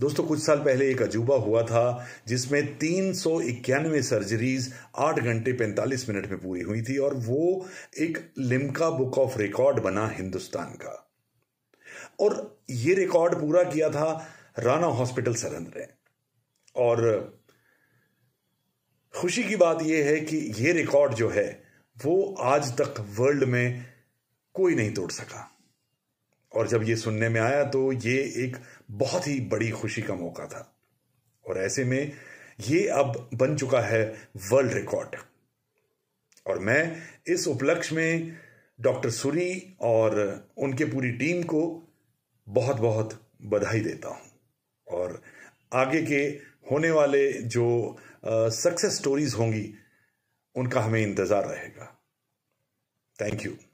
दोस्तों कुछ साल पहले एक अजूबा हुआ था जिसमें तीन सौ इक्यानवे सर्जरीज आठ घंटे पैंतालीस मिनट में पूरी हुई थी और वो एक लिमका बुक ऑफ रिकॉर्ड बना हिंदुस्तान का और ये रिकॉर्ड पूरा किया था राणा हॉस्पिटल सरेंद्र ने और खुशी की बात यह है कि यह रिकॉर्ड जो है वो आज तक वर्ल्ड में कोई नहीं तोड़ सका और जब ये सुनने में आया तो ये एक बहुत ही बड़ी खुशी का मौका था और ऐसे में ये अब बन चुका है वर्ल्ड रिकॉर्ड और मैं इस उपलक्ष्य में डॉक्टर सुरी और उनके पूरी टीम को बहुत बहुत बधाई देता हूं और आगे के होने वाले जो सक्सेस स्टोरीज होंगी उनका हमें इंतज़ार रहेगा थैंक यू